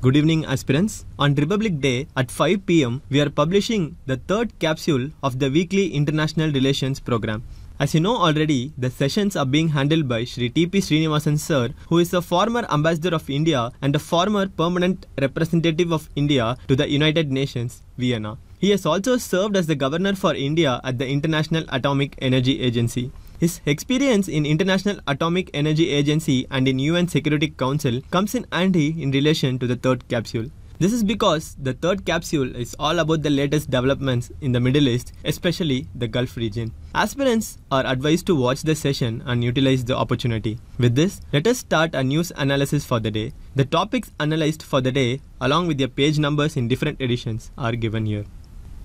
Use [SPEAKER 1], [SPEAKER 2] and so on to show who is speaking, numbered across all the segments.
[SPEAKER 1] Good evening aspirants. On Republic Day at 5 pm, we are publishing the third capsule of the weekly international relations program. As you know already, the sessions are being handled by Sri T.P. Srinivasan sir, who is a former ambassador of India and a former permanent representative of India to the United Nations, Vienna. He has also served as the governor for India at the International Atomic Energy Agency. His experience in International Atomic Energy Agency and in UN Security Council comes in handy in relation to the third capsule. This is because the third capsule is all about the latest developments in the Middle East, especially the Gulf region. Aspirants are advised to watch the session and utilize the opportunity. With this, let us start a news analysis for the day. The topics analyzed for the day, along with their page numbers in different editions, are given here.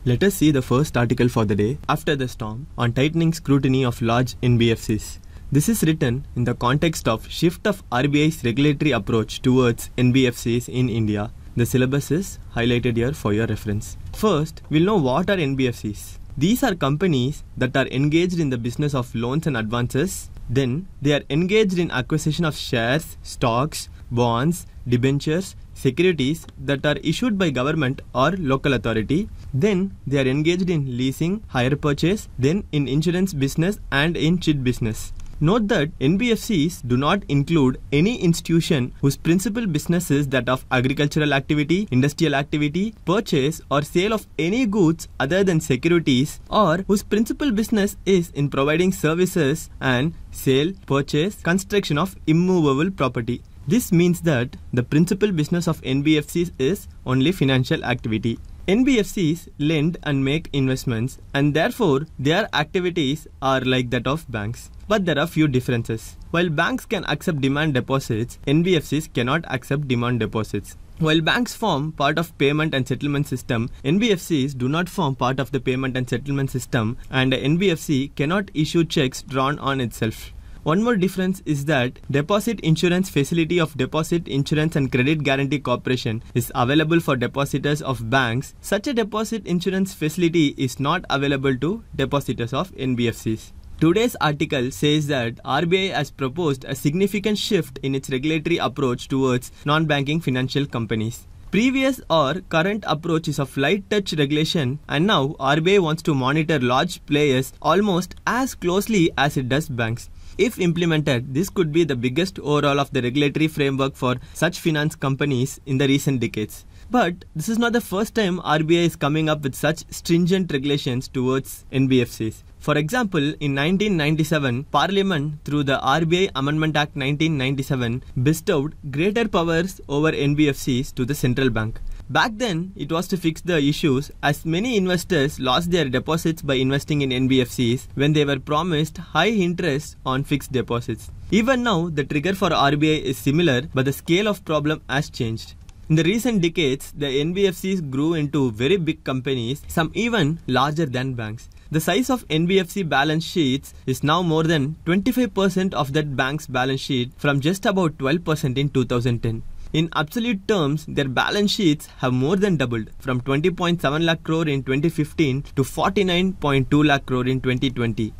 [SPEAKER 1] Let us see the first article for the day, After the Storm, on tightening scrutiny of large NBFCs. This is written in the context of shift of RBI's regulatory approach towards NBFCs in India. The syllabus is highlighted here for your reference. First, we'll know what are NBFCs. These are companies that are engaged in the business of loans and advances. Then, they are engaged in acquisition of shares, stocks, bonds, debentures, securities that are issued by government or local authority. Then they are engaged in leasing, hire purchase, then in insurance business and in chit business. Note that NBFCs do not include any institution whose principal business is that of agricultural activity, industrial activity, purchase or sale of any goods other than securities or whose principal business is in providing services and sale, purchase, construction of immovable property. This means that the principal business of NBFCs is only financial activity. NBFCs lend and make investments and therefore their activities are like that of banks. But there are few differences. While banks can accept demand deposits, NBFCs cannot accept demand deposits. While banks form part of payment and settlement system, NBFCs do not form part of the payment and settlement system and a NBFC cannot issue checks drawn on itself. One more difference is that Deposit Insurance Facility of Deposit Insurance and Credit Guarantee Corporation is available for depositors of banks. Such a deposit insurance facility is not available to depositors of NBFCs. Today's article says that RBI has proposed a significant shift in its regulatory approach towards non-banking financial companies. Previous or current approach is of light touch regulation and now RBI wants to monitor large players almost as closely as it does banks. If implemented, this could be the biggest overhaul of the regulatory framework for such finance companies in the recent decades. But this is not the first time RBI is coming up with such stringent regulations towards NBFCs. For example, in 1997, Parliament, through the RBI Amendment Act 1997, bestowed greater powers over NBFCs to the central bank. Back then, it was to fix the issues as many investors lost their deposits by investing in NBFCs when they were promised high interest on fixed deposits. Even now, the trigger for RBI is similar, but the scale of problem has changed. In the recent decades, the NBFCs grew into very big companies, some even larger than banks. The size of NBFC balance sheets is now more than 25% of that bank's balance sheet from just about 12% in 2010. In absolute terms, their balance sheets have more than doubled from 20.7 lakh crore in 2015 to 49.2 lakh crore in 2020.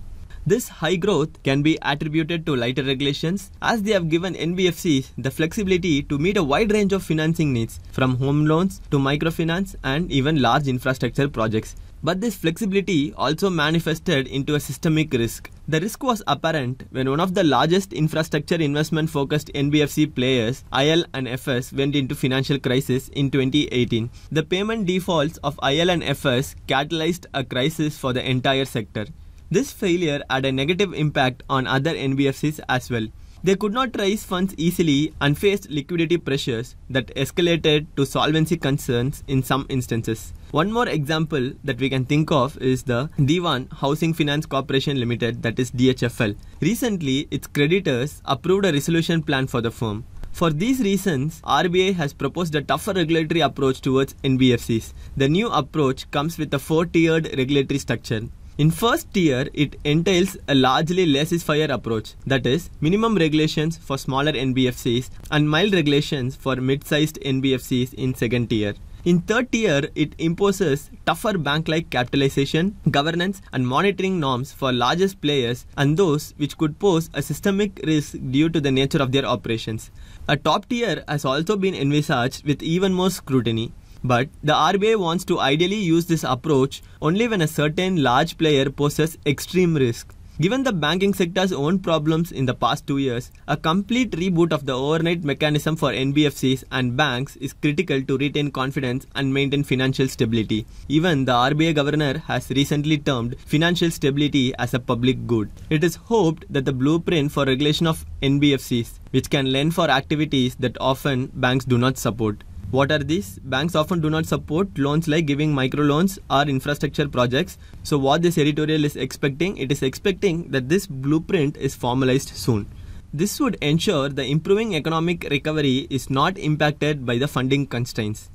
[SPEAKER 1] This high growth can be attributed to lighter regulations as they have given NBFCs the flexibility to meet a wide range of financing needs from home loans to microfinance and even large infrastructure projects. But this flexibility also manifested into a systemic risk. The risk was apparent when one of the largest infrastructure investment focused NBFC players, IL and FS, went into financial crisis in 2018. The payment defaults of IL and FS catalyzed a crisis for the entire sector. This failure had a negative impact on other NBFCs as well. They could not raise funds easily and faced liquidity pressures that escalated to solvency concerns in some instances. One more example that we can think of is the Diwan Housing Finance Corporation Limited, that is DHFL. Recently, its creditors approved a resolution plan for the firm. For these reasons, RBI has proposed a tougher regulatory approach towards NBFCs. The new approach comes with a four tiered regulatory structure in first tier, it entails a largely less is fire approach, that is, minimum regulations for smaller NBFCs and mild regulations for mid-sized NBFCs in second tier. In third tier, it imposes tougher bank-like capitalization, governance and monitoring norms for largest players and those which could pose a systemic risk due to the nature of their operations. A top tier has also been envisaged with even more scrutiny. But the RBI wants to ideally use this approach only when a certain large player poses extreme risk. Given the banking sector's own problems in the past two years, a complete reboot of the overnight mechanism for NBFCs and banks is critical to retain confidence and maintain financial stability. Even the RBA governor has recently termed financial stability as a public good. It is hoped that the blueprint for regulation of NBFCs, which can lend for activities that often banks do not support, what are these? Banks often do not support loans like giving microloans or infrastructure projects. So what this editorial is expecting, it is expecting that this blueprint is formalized soon. This would ensure the improving economic recovery is not impacted by the funding constraints.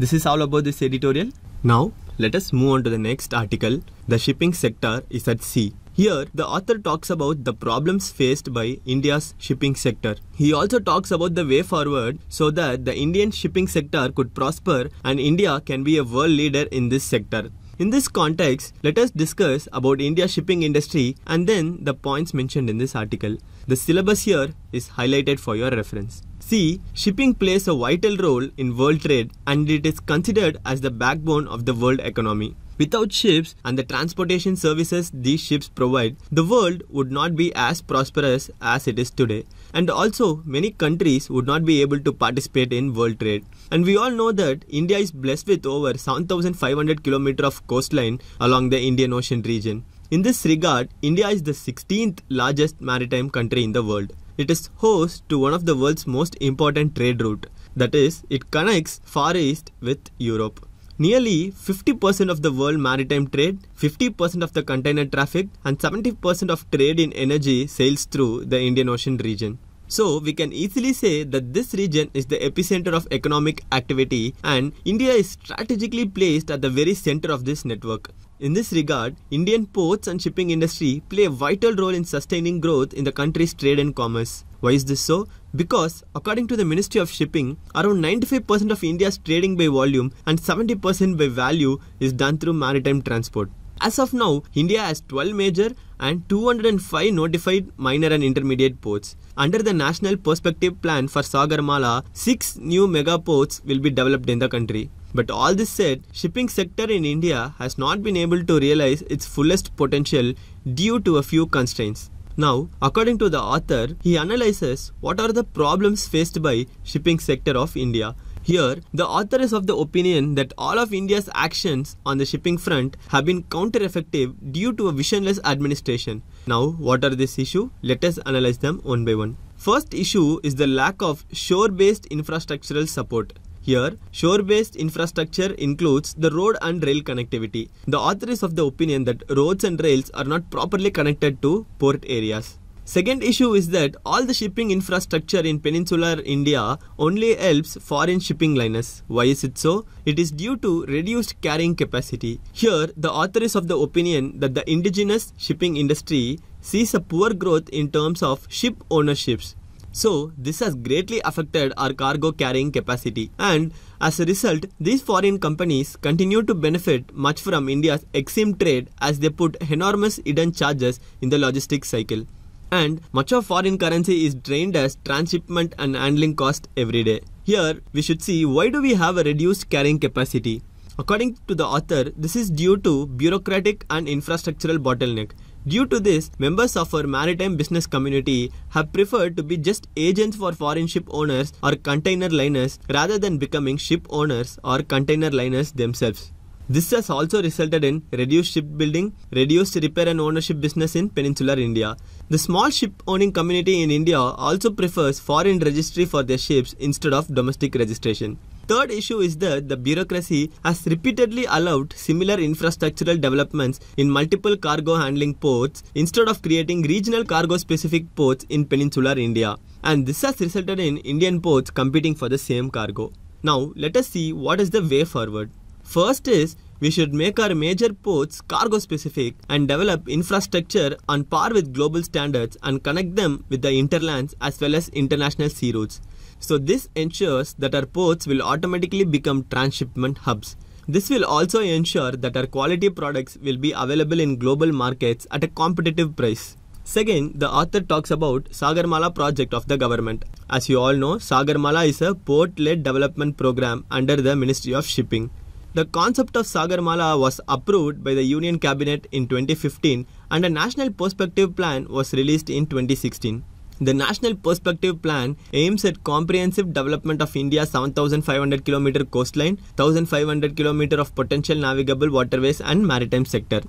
[SPEAKER 1] This is all about this editorial. Now, let us move on to the next article. The shipping sector is at sea. Here, the author talks about the problems faced by India's shipping sector. He also talks about the way forward so that the Indian shipping sector could prosper and India can be a world leader in this sector. In this context, let us discuss about India's shipping industry and then the points mentioned in this article. The syllabus here is highlighted for your reference. See, shipping plays a vital role in world trade and it is considered as the backbone of the world economy. Without ships and the transportation services these ships provide, the world would not be as prosperous as it is today. And also, many countries would not be able to participate in world trade. And we all know that India is blessed with over 7,500 km of coastline along the Indian Ocean region. In this regard, India is the 16th largest maritime country in the world. It is host to one of the world's most important trade route. That is, it connects Far East with Europe. Nearly 50% of the world maritime trade, 50% of the container traffic, and 70% of trade in energy sails through the Indian Ocean region. So, we can easily say that this region is the epicenter of economic activity and India is strategically placed at the very center of this network. In this regard, Indian ports and shipping industry play a vital role in sustaining growth in the country's trade and commerce. Why is this so? Because according to the Ministry of Shipping, around 95% of India's trading by volume and 70% by value is done through maritime transport. As of now, India has 12 major and 205 notified minor and intermediate ports. Under the National Perspective Plan for Sagarmala, 6 new mega ports will be developed in the country. But all this said, shipping sector in India has not been able to realize its fullest potential due to a few constraints. Now, according to the author, he analyzes what are the problems faced by shipping sector of India. Here, the author is of the opinion that all of India's actions on the shipping front have been counter-effective due to a visionless administration. Now, what are this issue? Let us analyze them one by one. First issue is the lack of shore-based infrastructural support. Here, shore-based infrastructure includes the road and rail connectivity. The author is of the opinion that roads and rails are not properly connected to port areas. Second issue is that all the shipping infrastructure in peninsular India only helps foreign shipping liners. Why is it so? It is due to reduced carrying capacity. Here, the author is of the opinion that the indigenous shipping industry sees a poor growth in terms of ship ownerships so this has greatly affected our cargo carrying capacity and as a result these foreign companies continue to benefit much from India's Exim trade as they put enormous hidden charges in the logistics cycle and much of foreign currency is drained as transshipment and handling cost every day. Here we should see why do we have a reduced carrying capacity. According to the author, this is due to bureaucratic and infrastructural bottleneck. Due to this, members of our maritime business community have preferred to be just agents for foreign ship owners or container liners rather than becoming ship owners or container liners themselves. This has also resulted in reduced shipbuilding, reduced repair and ownership business in peninsular India. The small ship owning community in India also prefers foreign registry for their ships instead of domestic registration third issue is that the bureaucracy has repeatedly allowed similar infrastructural developments in multiple cargo handling ports instead of creating regional cargo specific ports in peninsular India. And this has resulted in Indian ports competing for the same cargo. Now, let us see what is the way forward. First is we should make our major ports cargo specific and develop infrastructure on par with global standards and connect them with the interlands as well as international sea routes. So this ensures that our ports will automatically become transshipment hubs. This will also ensure that our quality products will be available in global markets at a competitive price. Second, the author talks about Sagarmala project of the government. As you all know, Sagarmala is a port-led development program under the Ministry of Shipping. The concept of Sagarmala was approved by the Union Cabinet in 2015 and a national perspective plan was released in 2016. The National Perspective Plan aims at comprehensive development of India's 7,500 km coastline, 1,500 km of potential navigable waterways and maritime sector.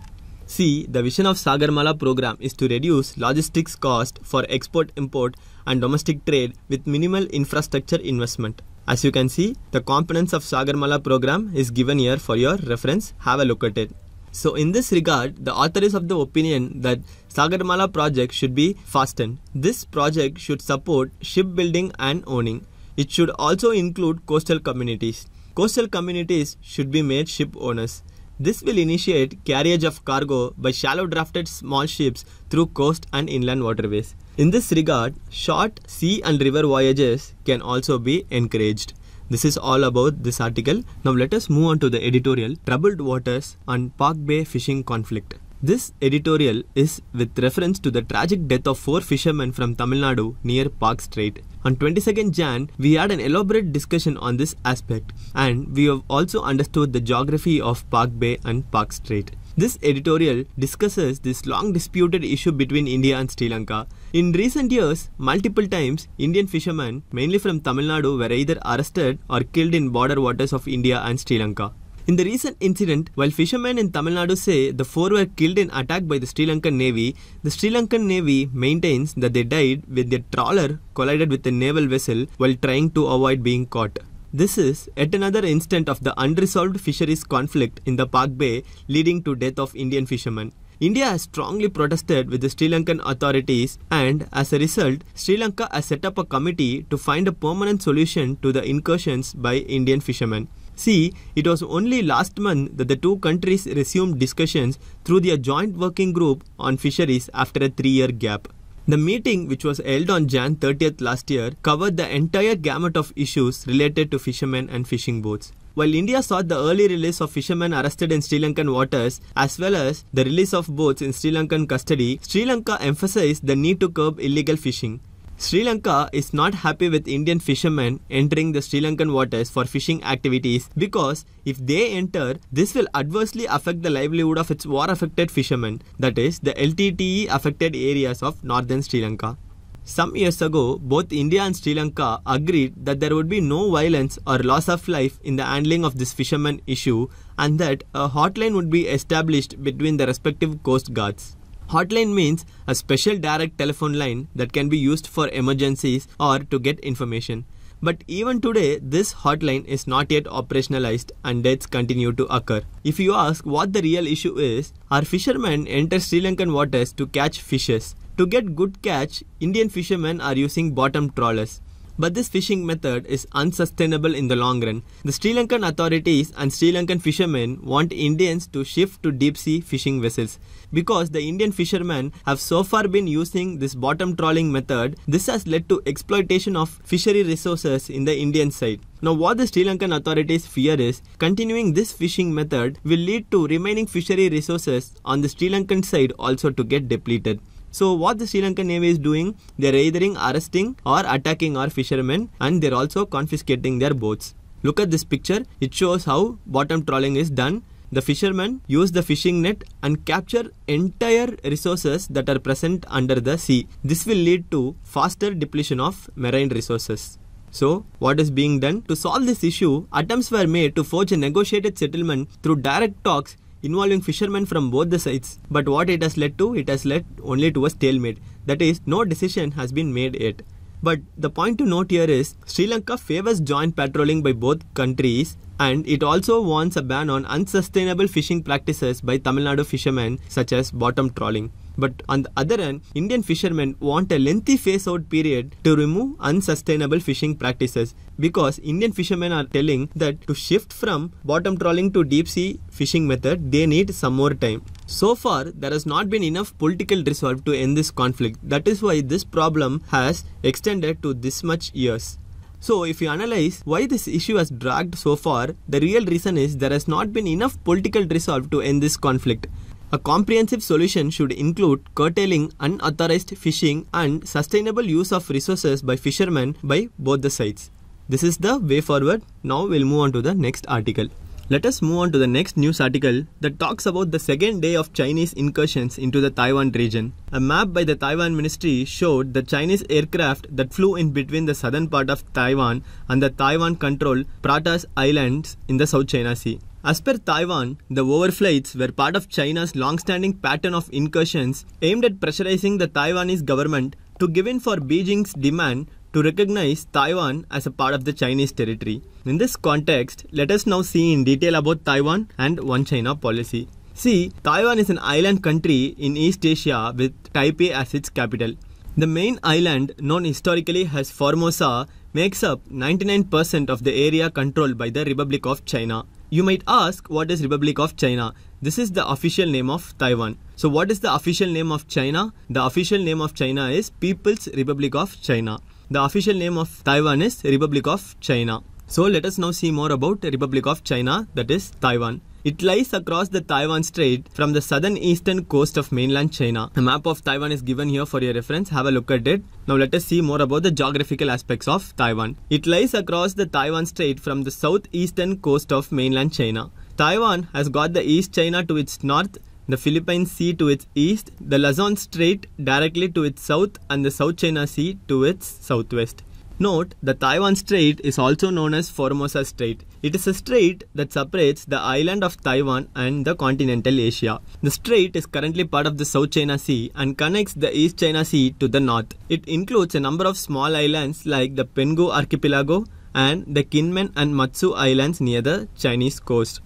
[SPEAKER 1] C. The vision of Sagarmala program is to reduce logistics cost for export, import and domestic trade with minimal infrastructure investment. As you can see, the components of Sagarmala program is given here for your reference. Have a look at it. So in this regard, the author is of the opinion that Sagarmala project should be fastened. This project should support shipbuilding and owning. It should also include coastal communities. Coastal communities should be made ship owners. This will initiate carriage of cargo by shallow drafted small ships through coast and inland waterways. In this regard, short sea and river voyages can also be encouraged. This is all about this article. Now let us move on to the editorial Troubled Waters and Park Bay Fishing Conflict. This editorial is with reference to the tragic death of four fishermen from Tamil Nadu near Park Strait. On 22nd Jan, we had an elaborate discussion on this aspect and we have also understood the geography of Park Bay and Park Strait. This editorial discusses this long disputed issue between India and Sri Lanka. In recent years, multiple times, Indian fishermen, mainly from Tamil Nadu, were either arrested or killed in border waters of India and Sri Lanka. In the recent incident, while fishermen in Tamil Nadu say the four were killed in attack by the Sri Lankan Navy, the Sri Lankan Navy maintains that they died when their trawler collided with a naval vessel while trying to avoid being caught. This is yet another instance of the unresolved fisheries conflict in the Pak Bay leading to death of Indian fishermen. India has strongly protested with the Sri Lankan authorities and as a result, Sri Lanka has set up a committee to find a permanent solution to the incursions by Indian fishermen. See, it was only last month that the two countries resumed discussions through their joint working group on fisheries after a three-year gap. The meeting, which was held on Jan 30th last year, covered the entire gamut of issues related to fishermen and fishing boats. While India sought the early release of fishermen arrested in Sri Lankan waters as well as the release of boats in Sri Lankan custody, Sri Lanka emphasized the need to curb illegal fishing. Sri Lanka is not happy with Indian fishermen entering the Sri Lankan waters for fishing activities because if they enter, this will adversely affect the livelihood of its war-affected fishermen, that is, the LTTE-affected areas of northern Sri Lanka. Some years ago, both India and Sri Lanka agreed that there would be no violence or loss of life in the handling of this fishermen issue and that a hotline would be established between the respective coast guards. Hotline means a special direct telephone line that can be used for emergencies or to get information. But even today, this hotline is not yet operationalized and deaths continue to occur. If you ask what the real issue is, our fishermen enter Sri Lankan waters to catch fishes. To get good catch, Indian fishermen are using bottom trawlers. But this fishing method is unsustainable in the long run. The Sri Lankan authorities and Sri Lankan fishermen want Indians to shift to deep sea fishing vessels. Because the Indian fishermen have so far been using this bottom trawling method, this has led to exploitation of fishery resources in the Indian side. Now what the Sri Lankan authorities fear is continuing this fishing method will lead to remaining fishery resources on the Sri Lankan side also to get depleted. So what the Sri Lankan Navy is doing, they're either arresting or attacking our fishermen and they're also confiscating their boats. Look at this picture, it shows how bottom trawling is done. The fishermen use the fishing net and capture entire resources that are present under the sea. This will lead to faster depletion of marine resources. So, what is being done? To solve this issue, attempts were made to forge a negotiated settlement through direct talks involving fishermen from both the sides. But what it has led to, it has led only to a stalemate. That is, no decision has been made yet. But the point to note here is Sri Lanka favors joint patrolling by both countries and it also wants a ban on unsustainable fishing practices by Tamil Nadu fishermen such as bottom trawling. But on the other hand, Indian fishermen want a lengthy phase out period to remove unsustainable fishing practices because Indian fishermen are telling that to shift from bottom trawling to deep sea fishing method, they need some more time. So far, there has not been enough political resolve to end this conflict. That is why this problem has extended to this much years. So if you analyze why this issue has dragged so far, the real reason is there has not been enough political resolve to end this conflict. A comprehensive solution should include curtailing unauthorized fishing and sustainable use of resources by fishermen by both the sides. This is the way forward. Now we'll move on to the next article. Let us move on to the next news article that talks about the second day of Chinese incursions into the Taiwan region. A map by the Taiwan Ministry showed the Chinese aircraft that flew in between the southern part of Taiwan and the Taiwan-controlled Pratas Islands in the South China Sea. As per Taiwan, the overflights were part of China's long-standing pattern of incursions aimed at pressurizing the Taiwanese government to give in for Beijing's demand to recognize Taiwan as a part of the Chinese territory. In this context, let us now see in detail about Taiwan and One China policy. See, Taiwan is an island country in East Asia with Taipei as its capital. The main island, known historically as Formosa, makes up 99% of the area controlled by the Republic of China. You might ask, what is Republic of China? This is the official name of Taiwan. So what is the official name of China? The official name of China is People's Republic of China. The official name of Taiwan is Republic of China. So let us now see more about Republic of China that is Taiwan. It lies across the Taiwan Strait from the southern eastern coast of mainland China. A map of Taiwan is given here for your reference. Have a look at it. Now let us see more about the geographical aspects of Taiwan. It lies across the Taiwan Strait from the southeastern coast of mainland China. Taiwan has got the East China to its north the Philippine Sea to its east, the Luzon Strait directly to its south, and the South China Sea to its southwest. Note, the Taiwan Strait is also known as Formosa Strait. It is a strait that separates the island of Taiwan and the continental Asia. The strait is currently part of the South China Sea and connects the East China Sea to the north. It includes a number of small islands like the Penghu Archipelago and the Kinmen and Matsu Islands near the Chinese coast.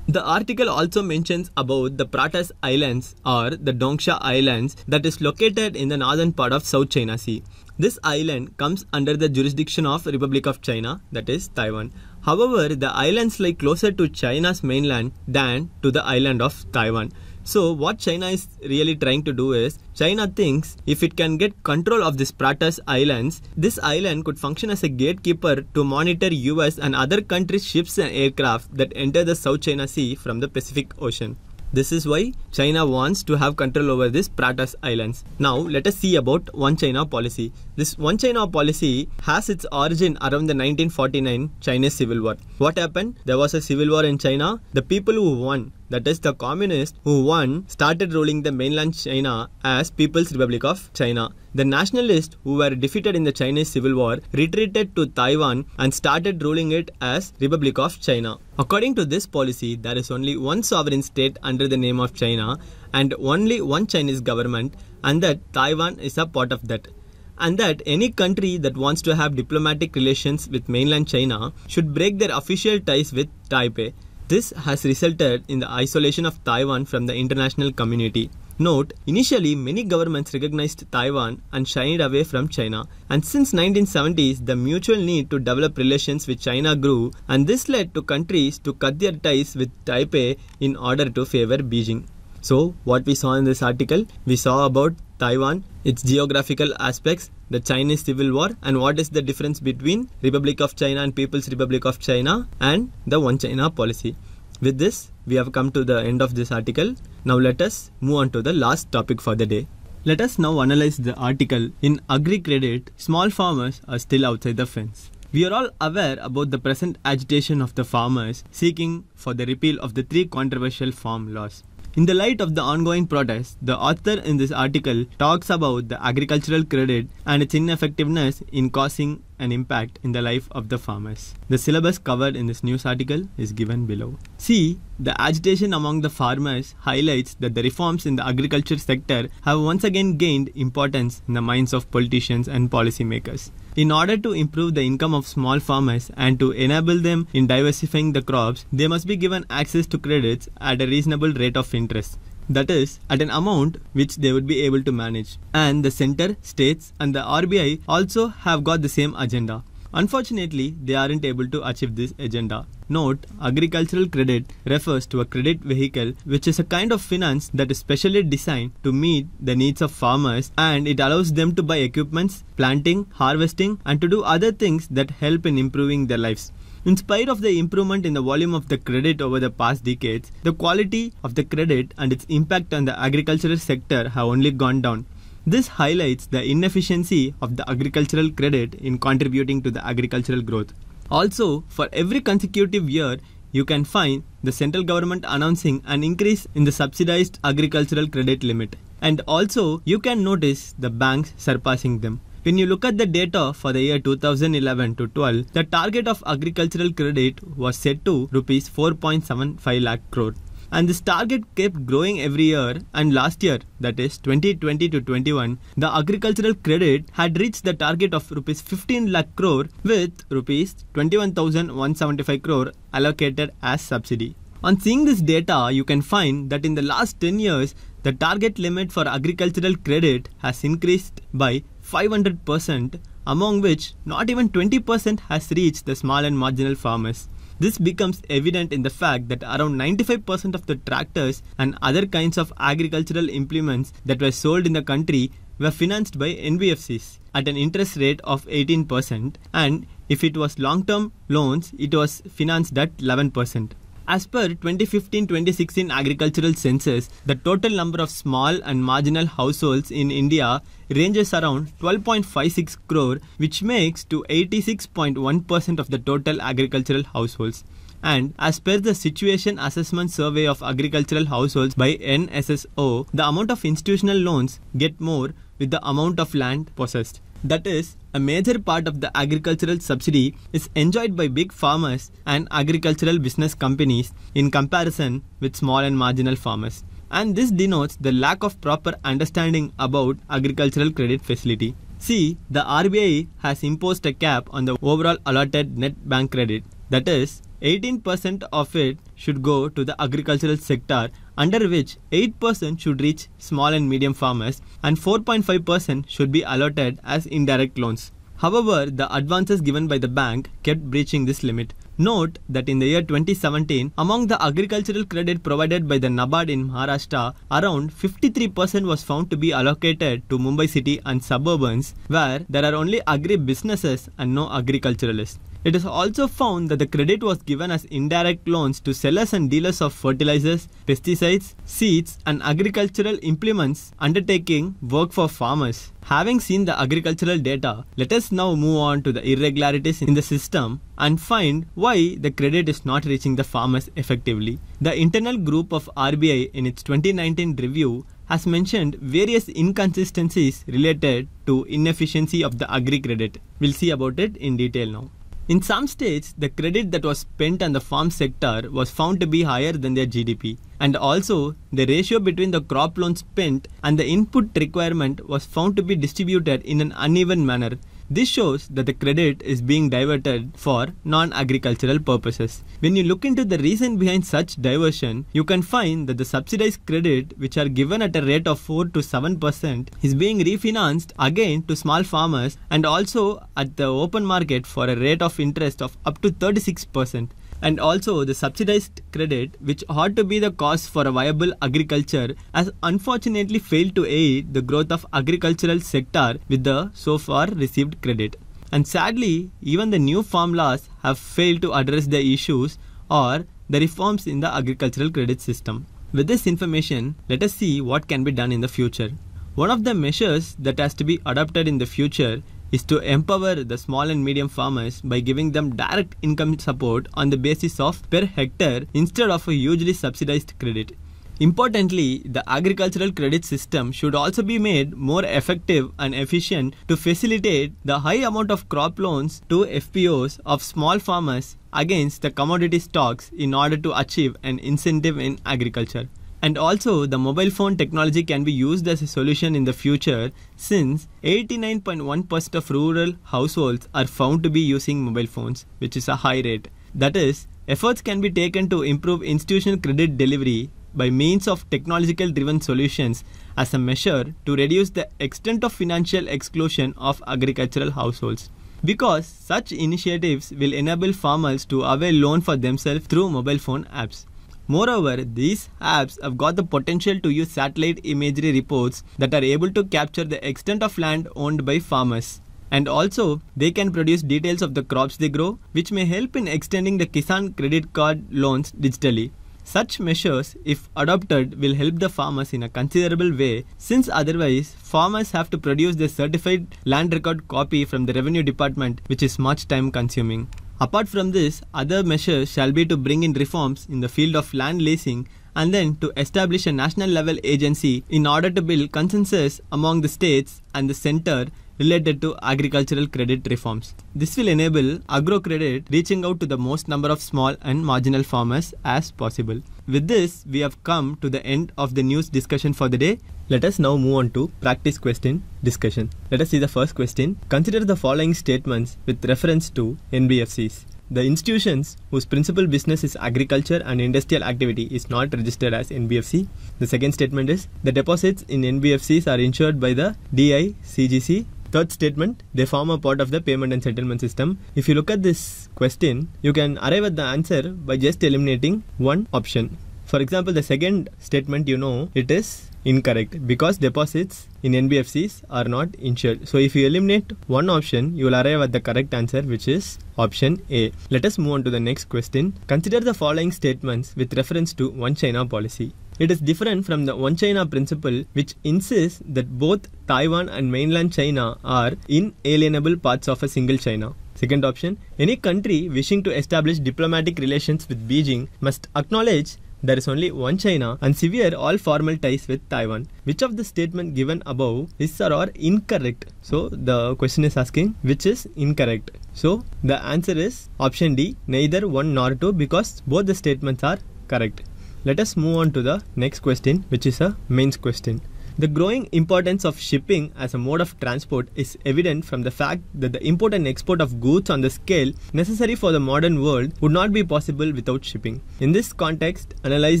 [SPEAKER 1] The article also mentions about the Pratas Islands or the Dongsha Islands that is located in the northern part of South China Sea. This island comes under the jurisdiction of Republic of China that is Taiwan. However, the islands lie closer to China's mainland than to the island of Taiwan. So what China is really trying to do is, China thinks if it can get control of these Pratas Islands, this island could function as a gatekeeper to monitor US and other countries' ships and aircraft that enter the South China Sea from the Pacific Ocean. This is why China wants to have control over these Pratas Islands. Now, let us see about One China policy. This One China policy has its origin around the 1949 Chinese Civil War. What happened? There was a civil war in China. The people who won that is, the communists who won started ruling the mainland China as People's Republic of China. The nationalists who were defeated in the Chinese Civil War retreated to Taiwan and started ruling it as Republic of China. According to this policy, there is only one sovereign state under the name of China and only one Chinese government and that Taiwan is a part of that and that any country that wants to have diplomatic relations with mainland China should break their official ties with Taipei. This has resulted in the isolation of Taiwan from the international community. Note, initially many governments recognized Taiwan and shied away from China. And since 1970s, the mutual need to develop relations with China grew and this led to countries to cut their ties with Taipei in order to favor Beijing. So, what we saw in this article, we saw about Taiwan, its geographical aspects, the Chinese Civil War, and what is the difference between Republic of China and People's Republic of China and the One China policy. With this, we have come to the end of this article. Now let us move on to the last topic for the day. Let us now analyze the article. In agri-credit, small farmers are still outside the fence. We are all aware about the present agitation of the farmers seeking for the repeal of the three controversial farm laws. In the light of the ongoing protests, the author in this article talks about the agricultural credit and its ineffectiveness in causing an impact in the life of the farmers. The syllabus covered in this news article is given below. See, The agitation among the farmers highlights that the reforms in the agriculture sector have once again gained importance in the minds of politicians and policymakers. In order to improve the income of small farmers and to enable them in diversifying the crops, they must be given access to credits at a reasonable rate of interest that is at an amount which they would be able to manage and the center states and the RBI also have got the same agenda Unfortunately, they aren't able to achieve this agenda. Note, agricultural credit refers to a credit vehicle which is a kind of finance that is specially designed to meet the needs of farmers and it allows them to buy equipments, planting, harvesting and to do other things that help in improving their lives. In spite of the improvement in the volume of the credit over the past decades, the quality of the credit and its impact on the agricultural sector have only gone down. This highlights the inefficiency of the agricultural credit in contributing to the agricultural growth. Also, for every consecutive year, you can find the central government announcing an increase in the subsidized agricultural credit limit. And also, you can notice the banks surpassing them. When you look at the data for the year 2011 to 12, the target of agricultural credit was set to rupees 4.75 lakh crore and this target kept growing every year and last year that is 2020 to 21 the agricultural credit had reached the target of rupees 15 lakh crore with rupees 21175 crore allocated as subsidy on seeing this data, you can find that in the last 10 years, the target limit for agricultural credit has increased by 500%, among which not even 20% has reached the small and marginal farmers. This becomes evident in the fact that around 95% of the tractors and other kinds of agricultural implements that were sold in the country were financed by NBFCs at an interest rate of 18% and if it was long-term loans, it was financed at 11%. As per 2015-2016 agricultural census, the total number of small and marginal households in India ranges around 12.56 crore which makes to 86.1% of the total agricultural households. And as per the Situation Assessment Survey of Agricultural Households by NSSO, the amount of institutional loans get more with the amount of land possessed. That is, a major part of the agricultural subsidy is enjoyed by big farmers and agricultural business companies in comparison with small and marginal farmers. And this denotes the lack of proper understanding about agricultural credit facility. See, the RBI has imposed a cap on the overall allotted net bank credit. That is, 18% of it should go to the agricultural sector under which 8% should reach small and medium farmers and 4.5% should be allotted as indirect loans. However, the advances given by the bank kept breaching this limit. Note that in the year 2017, among the agricultural credit provided by the NABARD in Maharashtra, around 53% was found to be allocated to Mumbai city and suburbans, where there are only agri businesses and no agriculturalists. It is also found that the credit was given as indirect loans to sellers and dealers of fertilizers, pesticides, seeds, and agricultural implements undertaking work for farmers. Having seen the agricultural data, let us now move on to the irregularities in the system and find why the credit is not reaching the farmers effectively. The internal group of RBI in its 2019 review has mentioned various inconsistencies related to inefficiency of the agri credit. We'll see about it in detail now. In some states, the credit that was spent on the farm sector was found to be higher than their GDP, and also the ratio between the crop loan spent and the input requirement was found to be distributed in an uneven manner, this shows that the credit is being diverted for non-agricultural purposes. When you look into the reason behind such diversion, you can find that the subsidized credit which are given at a rate of 4 to 7% is being refinanced again to small farmers and also at the open market for a rate of interest of up to 36% and also the subsidized credit which ought to be the cause for a viable agriculture has unfortunately failed to aid the growth of agricultural sector with the so far received credit and sadly even the new farm laws have failed to address the issues or the reforms in the agricultural credit system with this information let us see what can be done in the future one of the measures that has to be adopted in the future is to empower the small and medium farmers by giving them direct income support on the basis of per hectare instead of a hugely subsidized credit. Importantly, the agricultural credit system should also be made more effective and efficient to facilitate the high amount of crop loans to FPOs of small farmers against the commodity stocks in order to achieve an incentive in agriculture. And also, the mobile phone technology can be used as a solution in the future since 89.1% of rural households are found to be using mobile phones, which is a high rate. That is, efforts can be taken to improve institutional credit delivery by means of technological driven solutions as a measure to reduce the extent of financial exclusion of agricultural households. Because such initiatives will enable farmers to avail loan for themselves through mobile phone apps. Moreover, these apps have got the potential to use satellite imagery reports that are able to capture the extent of land owned by farmers. And also, they can produce details of the crops they grow, which may help in extending the Kisan credit card loans digitally. Such measures, if adopted, will help the farmers in a considerable way since otherwise farmers have to produce the certified land record copy from the revenue department which is much time consuming. Apart from this, other measures shall be to bring in reforms in the field of land leasing and then to establish a national level agency in order to build consensus among the states and the center related to agricultural credit reforms. This will enable AgroCredit reaching out to the most number of small and marginal farmers as possible. With this, we have come to the end of the news discussion for the day. Let us now move on to practice question discussion. Let us see the first question. Consider the following statements with reference to NBFCs. The institutions whose principal business is agriculture and industrial activity is not registered as NBFC. The second statement is the deposits in NBFCs are insured by the DICGC. third statement they form a part of the payment and settlement system if you look at this question you can arrive at the answer by just eliminating one option for example, the second statement you know it is incorrect because deposits in NBFCs are not insured. So if you eliminate one option, you will arrive at the correct answer which is option A. Let us move on to the next question. Consider the following statements with reference to One China policy. It is different from the One China principle, which insists that both Taiwan and mainland China are inalienable parts of a single China. Second option, any country wishing to establish diplomatic relations with Beijing must acknowledge there is only one China and severe all formal ties with Taiwan. Which of the statement given above is or are incorrect? So the question is asking which is incorrect. So the answer is option D neither one nor two because both the statements are correct. Let us move on to the next question which is a mains question. The growing importance of shipping as a mode of transport is evident from the fact that the import and export of goods on the scale necessary for the modern world would not be possible without shipping. In this context, analyze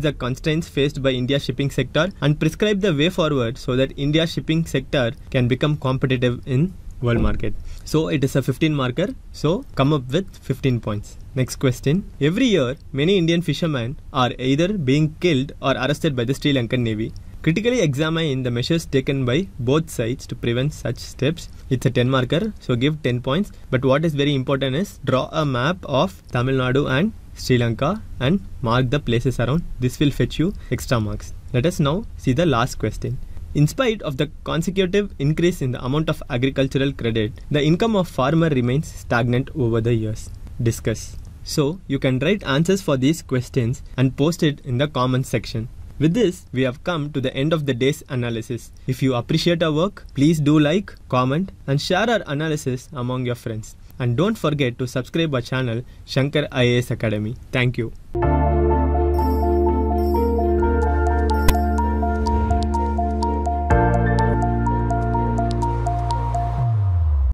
[SPEAKER 1] the constraints faced by India's shipping sector and prescribe the way forward so that India's shipping sector can become competitive in world market. So it is a 15 marker. So come up with 15 points. Next question. Every year, many Indian fishermen are either being killed or arrested by the Sri Lankan Navy. Critically examine the measures taken by both sides to prevent such steps. It's a 10 marker, so give 10 points. But what is very important is draw a map of Tamil Nadu and Sri Lanka and mark the places around. This will fetch you extra marks. Let us now see the last question. In spite of the consecutive increase in the amount of agricultural credit, the income of farmer remains stagnant over the years. Discuss. So, you can write answers for these questions and post it in the comment section. With this, we have come to the end of the day's analysis. If you appreciate our work, please do like, comment and share our analysis among your friends. And don't forget to subscribe our channel Shankar IAS Academy. Thank you.